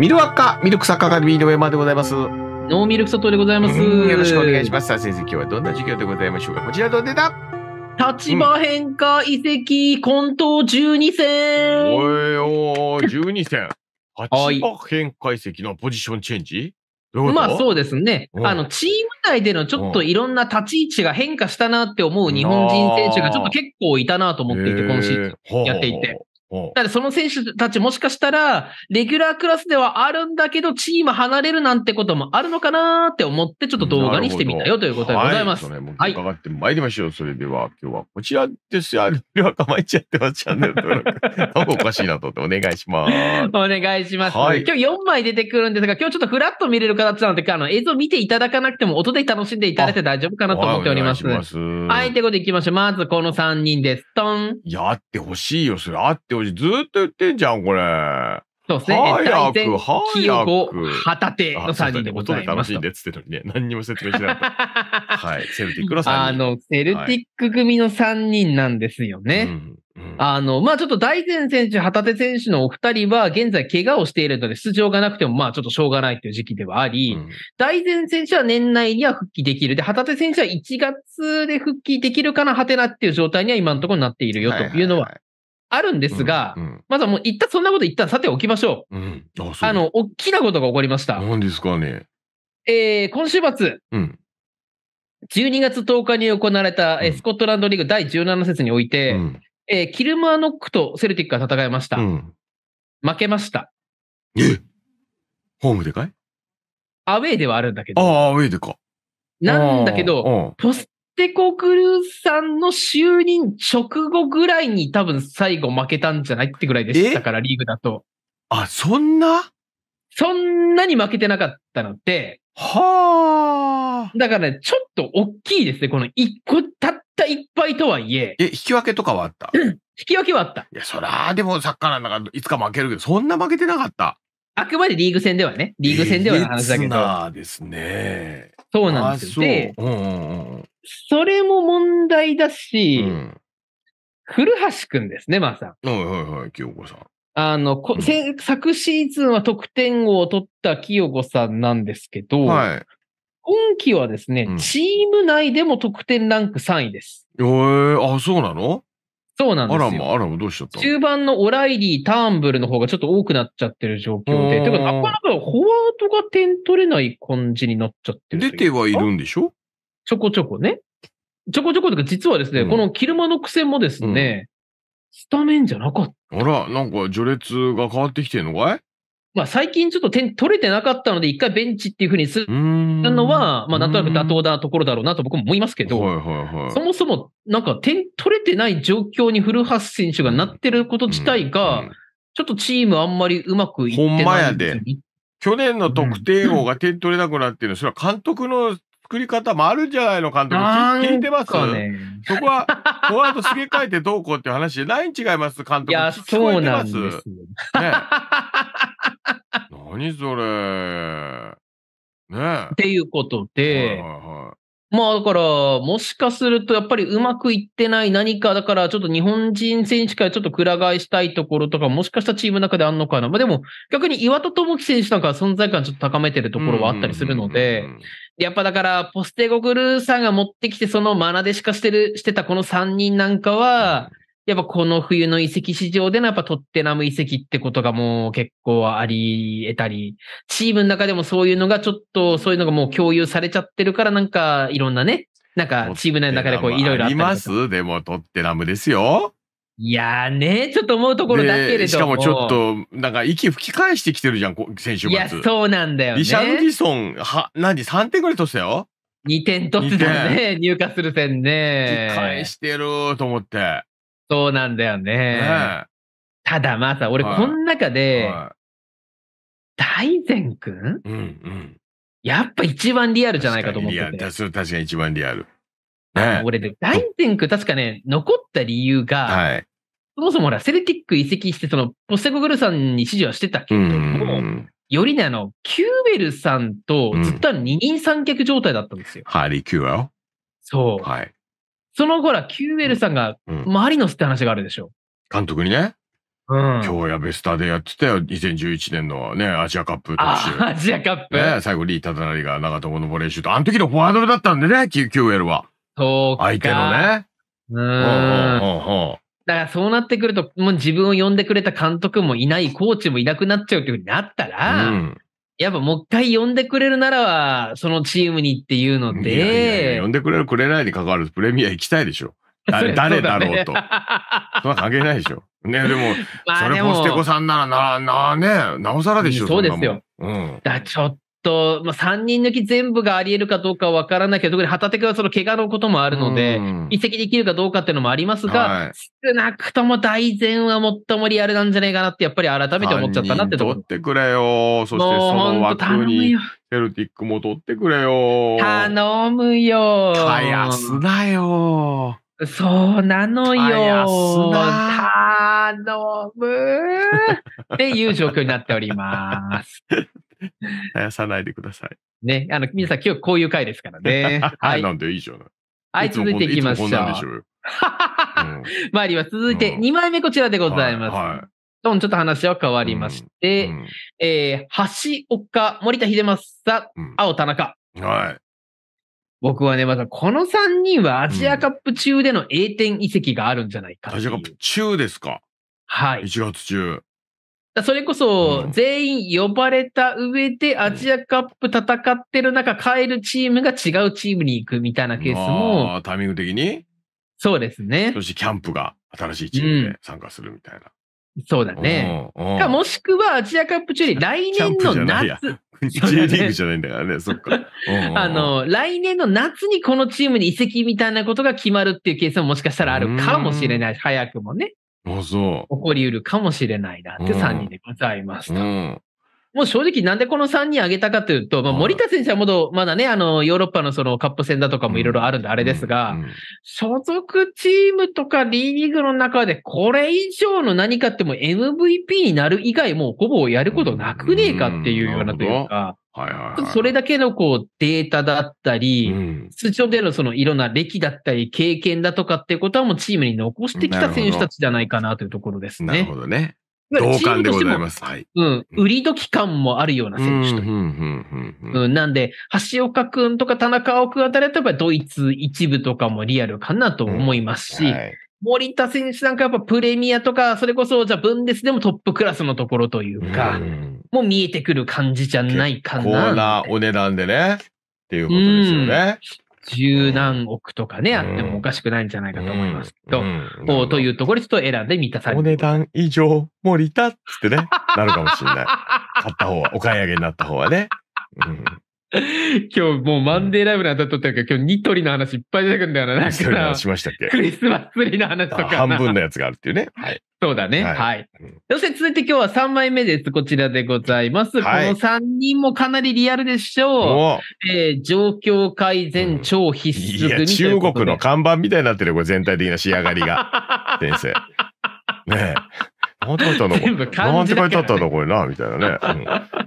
ミルアカ、ミルクサカカビの山でございます。ノーミルク佐藤でございます。よろしくお願いします。さあ先生、今日はどんな授業でございましょうかこちらどう出た立場変化遺跡混沌12戦、おいおー、12戦。立場変化遺跡のポジションチェンジ、ううまあそうですね。あの、チーム内でのちょっといろんな立ち位置が変化したなって思う日本人選手がちょっと結構いたなと思っていて、今シーズンやっていて。だその選手たちもしかしたら、レギュラークラスではあるんだけど、チーム離れるなんてこともあるのかなって思って、ちょっと動画にしてみたよということでございます。はい、それ伺ってまいりましょう。はい、それでは、今日はこちらですよ。あ れは構えちゃってます。チャンネル登録。なんかおかしいなと思って、お願いします。お願いします、はい、今日4枚出てくるんですが、今日ちょっとフラッと見れる形なので、あの映像見ていただかなくても、音で楽しんでいただいて大丈夫かなと思っております。はい、ということでいきましょう。まずこの3人です。トン。やってほしいよ。それあってずっと言ってんじゃん、これ。そうですね。早く、早く。清子、旗手の3人でございます。楽しいんでっつってのにね、何にも説明しなかった。はい。セルティックの3人。あの、セルティック組の3人なんですよね。はいうん、あの、まあ、ちょっと大前選手、旗手選手のお二人は、現在怪我をしているので、出場がなくても、ま、ちょっとしょうがないという時期ではあり、うん、大前選手は年内には復帰できる。で、旗手選手は1月で復帰できるかな、はてなっていう状態には今のところになっているよというのは、あるんですが、うんうん、まずはもう一旦そんなこと一旦さておきましょう。うん、ああの、大きなことが起こりました。何ですかね。えー、今週末、うん、12月10日に行われた、うん、スコットランドリーグ第17節において、うん、えー、キルマーノックとセルティックが戦いました。うん、負けました。えホームでかいアウェーではあるんだけど。ああ、アウェーでか。なんだけど、ポステコクルーさんの就任直後ぐらいに多分最後負けたんじゃないってぐらいでしたから、リーグだと。あ、そんなそんなに負けてなかったので。はあ。だからね、ちょっと大きいですね。この一個、たった一敗とはいえ。え、引き分けとかはあった 引き分けはあった。いや、そら、でもサッカーなんだからいつか負けるけど、そんな負けてなかった。あくまでリーグ戦ではね、リーグ戦ではの話だけど。そうなんですよ。で、うんうんうん、それも問題だし、うん、古橋くんですね、まさん。はいはいはい、清子さん。あの、うん、昨シーズンは得点王を取った清子さんなんですけど、はい、今季はですね、うん、チーム内でも得点ランク3位です。えー、あ、そうなのそうなんですよ。あらどうしちゃった中盤のオライリー、ターンブルの方がちょっと多くなっちゃってる状況で、てか、なかなかフォワードが点取れない感じになっちゃってる。出てはいるんでしょちょこちょこね。ちょこちょことか、実はですね、うんこのキルマの癖戦もですね、スタメンじゃなかった。あら、なんか序列が変わってきてんのかいまあ最近ちょっと点取れてなかったので、一回ベンチっていうふうにするのは、まあなんとなく妥当なところだろうなと僕も思いますけど、そもそもなんか点取れてない状況に古橋選手がなってること自体が、ちょっとチームあんまりうまくいってない。ほんまやで去年の得点王が点取れなくなってるの、それは監督の作り方もあるんじゃないの監督。聞いてますかね。そこは、フォワードすげ替えてどうこうっていう話じゃないん違います監督。いや、そうなんですね、何それ。ねっていうことで、はいはいはいまあだから、もしかするとやっぱりうまくいってない何か、だからちょっと日本人選手からちょっとくら替えしたいところとか、もしかしたらチームの中であんのかな。まあでも、逆に岩戸智樹選手なんかは存在感ちょっと高めてるところはあったりするので、やっぱだから、ポステゴグルーさんが持ってきて、そのマナでしかしてる、してたこの3人なんかは、やっぱこの冬の移籍市場でのやっぱトッテナム移籍ってことがもう結構あり得たり、チームの中でもそういうのがちょっと、そういうのがもう共有されちゃってるからなんかいろんなね、なんかチームの中でこういろいろありますでもトッテナムですよ。いやーね、ちょっと思うところだけれどしかもちょっと、なんか息吹き返してきてるじゃん、選手が。いや、そうなんだよね。リシャルリソン、は、何、3点ぐらい取ってたよ ?2 点取ってたね、入荷する戦ね。返してると思って。そうなんだよね。ねただまあさ、俺この中で、はい、大善くん、うんうん、やっぱ一番リアルじゃないかと思ってた。確かに一番リアル。ね、俺で、大善くん確かね、残った理由が、はい、そもそもほら、セルティック移籍して、その、ポステコグルさんに指示はしてたけども、うん、よりね、あの、キューベルさんとずっと二人三脚状態だったんですよ。うん、ハリー・キューベそう。はい。そのほら、キューエルさんがマリノスって話があるでしょ。監督にね、うん。今日やベスターでやってたよ、2011年のね、アジアカップ特集。アジアカップ。ね、最後、リー・タダナリが長友のボレーシュート。あの時のフォワードだったんでね、キュエルは。そうか。相手の。ね。ううんうんうんうだからそうなってくると、もう自分を呼んでくれた監督もいない、コーチもいなくなっちゃうっていうふうになったうら、んやっぱもう一回呼んでくれるならそのチームにっていうので。いやいやいや呼んでくれる、くれないに関わるプレミア行きたいでしょ。誰誰だろうと。そんな関係ないでしょ。ね、でも、それポステコさんならな、な、ね、なおさらでしょ。そうですよ。うん。だちょっと、まあ、3人抜き全部があり得るかどうかは分からないけど、特に旗手君はその怪我のこともあるので、移籍できるかどうかっていうのもありますが、はい、少なくとも大前は最もリアルなんじゃないかなって、やっぱり改めて思っちゃったなってところ。取ってくれよ。そしてその枠に、セルティックも取ってくれよ。頼むよ。たやすなよ。そうなのよ。頼む。っていう状況になっております。絶やさないでください。ね、あの、皆さん今日こういう回ですからね。はい、なんでいいじゃない。はい、続いていきましょう。いつま参ります。続いて2枚目こちらでございます。はいはいちょっと話は変わりまして、うんえー、橋岡、森田秀正、青田中。はい。僕はね、またこの3人はアジアカップ中での A 点移籍があるんじゃないか、うん、アジアカップ中ですかはい。1月中。それこそ、全員呼ばれた上で、アジアカップ戦ってる中、帰るチームが違うチームに行くみたいなケースも。あタイミング的にそうですね。そしてキャンプが新しいチームで参加するみたいな。うん、そうだね。かもしくは、アジアカップ中に来年の夏。J リーグじゃないんだからね、そっか。あの、来年の夏にこのチームに移籍みたいなことが決まるっていうケースももしかしたらあるかもしれない。早くもね。あ、そう。起こりうるかもしれないなって3人でございました。うんもう正直なんでこの3人挙げたかというと、まあ、森田選手はもどまだね、あの、ヨーロッパのそのカップ戦だとかもいろいろあるんであれですが、所属チームとかリーグの中でこれ以上の何かっても MVP になる以外もうほぼやることなくねえかっていうようなというか、はいはいはい、それだけのこうデータだったり、うん、でのそのいろんな歴だったり、経験だとかっていうことはもうチームに残してきた選手たちじゃないかなというところですね。なるほどね。同感でございます。はい。うん。売り時感もあるような選手という。うん、なんで、橋岡くんとか田中青くんあたりだと、やドイツ一部とかもリアルかなと思いますし、うんはい、森田選手なんかやっぱプレミアとか、それこそ、じゃあ、ブンデスでもトップクラスのところというか、うん、もう見えてくる感じじゃないかな。こんなお値段でね、っていうことですよね。十何億とかね、あってもおかしくないんじゃないかと思いますけど、うというところ、ちょっと選んで満たされる。お値段以上、もうリタっつってね、なるかもしれない。買った方は、お買い上げになった方はね。うん 今日もうマンデーライブな当たったるけど、今日ニトリの話いっぱい出てくるんだよな。なんか話しましたっけクリスマスツリーの話とか。半分のやつがあるっていうね。はい。そうだね。はい。そして続いて今日は3枚目です。こちらでございます。はい、この3人もかなりリアルでしょう。えー、状況改善超必須組、うん、中国の看板みたいになってるよ、これ全体的な仕上がりが。先生。ねえ。なんて書いてあったのなんて書いてあったのこれな、みたいなね。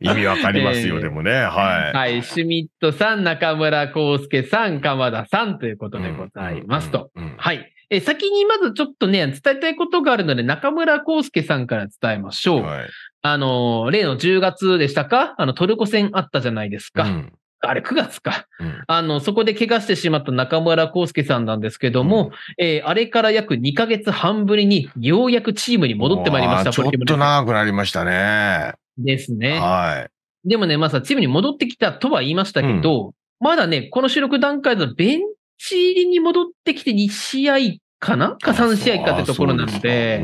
うん、意味わかりますよ、えー、でもね。はい。はい。シュミットさん、中村康介さん、鎌田さんということでございますと。はい。え、先にまずちょっとね、伝えたいことがあるので、中村康介さんから伝えましょう。はい、あの、例の10月でしたかあの、トルコ戦あったじゃないですか。うんあれ9月か、あの、そこで怪我してしまった中村康介さんなんですけども、えあれから約2ヶ月半ぶりに、ようやくチームに戻ってまいりました。ちょっと長くなりましたね。ですね。はい。でもね、まさ、チームに戻ってきたとは言いましたけど、まだね、この収録段階でベンチ入りに戻ってきて2試合かなか3試合かってところなので、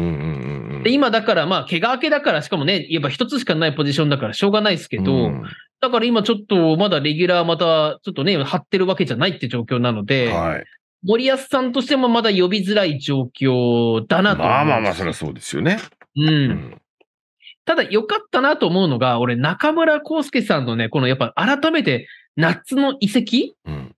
今だから、まあ、怪我明けだから、しかもね、やっぱ一つしかないポジションだからしょうがないですけど、だから今ちょっとまだレギュラーまたちょっとね、張ってるわけじゃないって状況なので、はい、森保さんとしてもまだ呼びづらい状況だなとまあまあまあ、そりゃそうですよね。うん。うん、ただ、良かったなと思うのが、俺、中村康介さんのね、このやっぱ改めて夏の移籍、うん、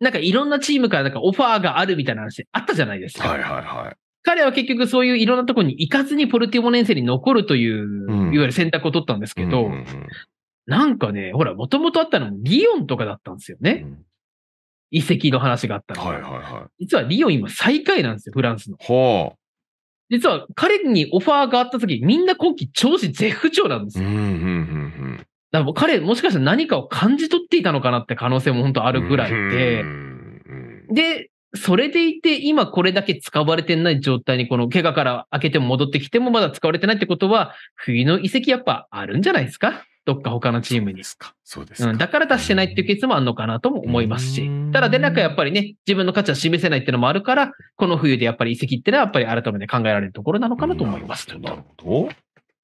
なんかいろんなチームからなんかオファーがあるみたいな話あったじゃないですか。はいはいはい。彼は結局そういういろんなところに行かずにポルティモネンセに残るという、いわゆる選択を取ったんですけど、うんうんうん、なんかね、ほら、もともとあったのもリヨンとかだったんですよね。うん、遺跡の話があったの。はいはいはい。実はリヨン今最下位なんですよ、フランスの。はあ。実は彼にオファーがあった時、みんな今季調子絶不調なんですよ。うんうんうんうん。だから彼、もしかしたら何かを感じ取っていたのかなって可能性も本当あるぐらいで、で、それでいて、今これだけ使われてない状態に、この怪我から開けても戻ってきてもまだ使われてないってことは、冬の遺跡やっぱあるんじゃないですかどっか他のチームに。そうですだから達してないっていうケースもあるのかなとも思いますし。ただでなくやっぱりね、自分の価値は示せないっていうのもあるから、この冬でやっぱり移籍っていうのはやっぱり改めて考えられるところなのかなと思います。なるほど。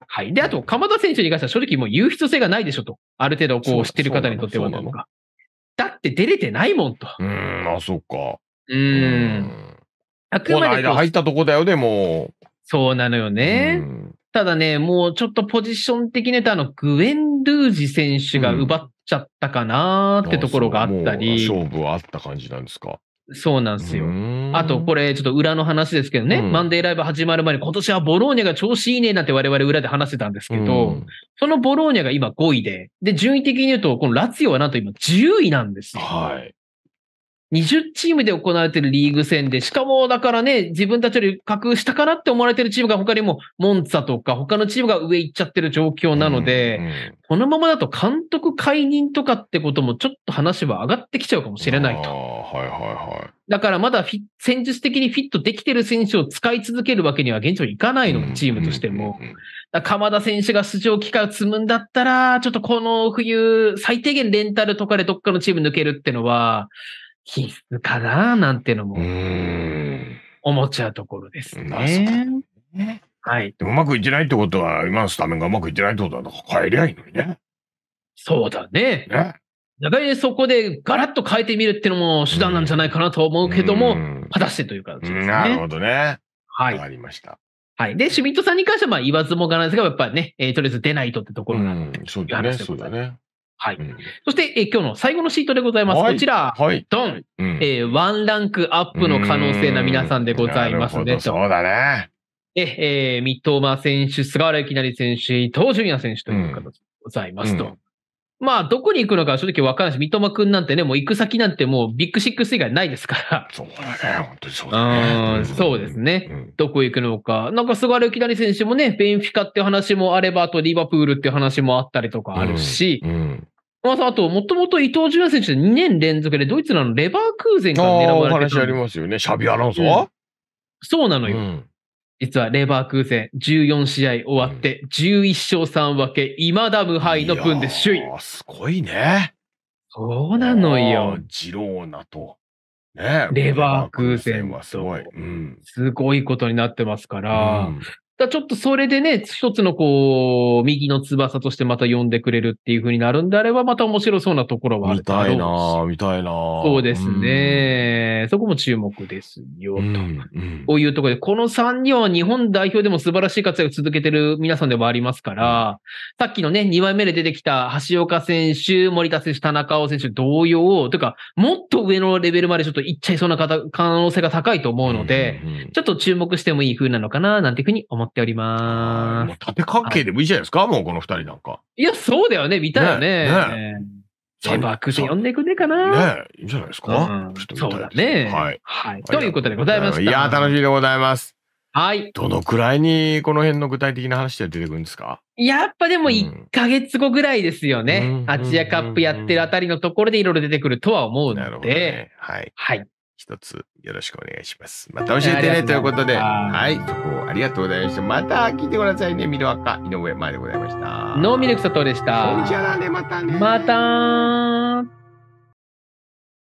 はい。で、あと、鎌田選手に関しては正直もう言う必要性がないでしょと。ある程度こう知ってる方にとってはなのか。だって出れてないもんと。うん、あ、そっか。うん。あくまで。この間入ったとこだよね、もう。そうなのよね。ただね、もうちょっとポジション的ネタのグエン・ルージ選手が奪っちゃったかなってところがあったり。うん、勝負はあった感じなんですか。そうなんですよ。あと、これ、ちょっと裏の話ですけどね、うん、マンデーライブ始まる前に、今年はボローニャが調子いいねなんて我々裏で話してたんですけど、うん、そのボローニャが今5位で、で、順位的に言うと、このラツィオはなんと今10位なんですよ。はい。20チームで行われているリーグ戦で、しかもだからね、自分たちより格下かなって思われているチームが他にもモンツァとか他のチームが上行っちゃってる状況なので、うんうん、このままだと監督解任とかってこともちょっと話は上がってきちゃうかもしれないと。はいはいはい。だからまだ戦術的にフィットできてる選手を使い続けるわけには現状いかないの、チームとしても。鎌田選手が出場機会を積むんだったら、ちょっとこの冬、最低限レンタルとかでどっかのチーム抜けるってのは、必須かななんてのも思っちゃうところですね。ねはい、でもうまくいってないってことは、今のスタメンがうまくいってないってことは、変えりゃいいのにね。そうだね。ねやっぱそこでガラッと変えてみるっていうのも手段なんじゃないかなと思うけども、うん、果たしてという形ですね。なるほどね。はい。ありました。はい。で、シュミットさんに関しては、まあ、言わずもがないですが、やっぱりね、えー、とりあえず出ないとってところがあうん、そうだね、そうだね。はい。うん、そして、えー、今日の最後のシートでございます。はい、こちら、はい、ドン、うん、えー、ワンランクアップの可能性な皆さんでございますね。そうだね。え、えー、三笘選手、菅原由成選手、伊藤純也選手という形でございますと。うんまあ、どこに行くのか正直わからないし、三笘くんなんてね、もう行く先なんてもうビッグシックス以外ないですから。そうだね、本当にそうだね。そうですね、うん。どこ行くのか。なんか、菅原幸成選手もね、ベンフィカって話もあれば、あとリバプールって話もあったりとかあるし、うんうんまあ、あと、もともと伊東純也選手2年連続でドイツのレバークーゼンから狙われてる。あ話ありますよね。シャビアンソうん、そうなのよ、うん。実はレバー空戦14試合終わって11勝3分け、いまだ無敗の分で首位。すごいね。そうなのよ。ジローナと。ね、レバークーゼンはすごい、うん、すごいことになってますから、だちょっとそれでね、一つのこう、右の翼としてまた呼んでくれるっていう風になるんであれば、また面白そうなところはあるだろう見たいな見たいなそうですね。そこも注目ですよ、と。こういうところで、この3人は日本代表でも素晴らしい活躍を続けてる皆さんでもありますから、さっきのね、2枚目で出てきた橋岡選手、森田選手、田中碧選手同様、というか、もっと上のレベルまでちょっといっちゃいそうな可能性が高いと思うので、ちょっと注目してもいい風なのかな、なんていうふうに思ってっております。もう縦関係でもいいじゃないですか、もうこの二人なんか。いや、そうだよね、見たよね。ねねジバックで呼んでくねかな。ねいいんじゃないですか。うん、そうだね。はい。はい。ということでございます。いや、楽しみでございます。はい。どのくらいにこの辺の具体的な話で出てくるんですかやっぱでも1か月後ぐらいですよね。うん、アジアカップやってるあたりのところでいろいろ出てくるとは思うので。ね、はい。はい。一つよろしくお願いします。また教えてねということで、はい、そこありがとうございました。また聞いてくださいね。ミルアカ井上前でございました。ノーミルク佐藤でした。んじゃあね、またね。また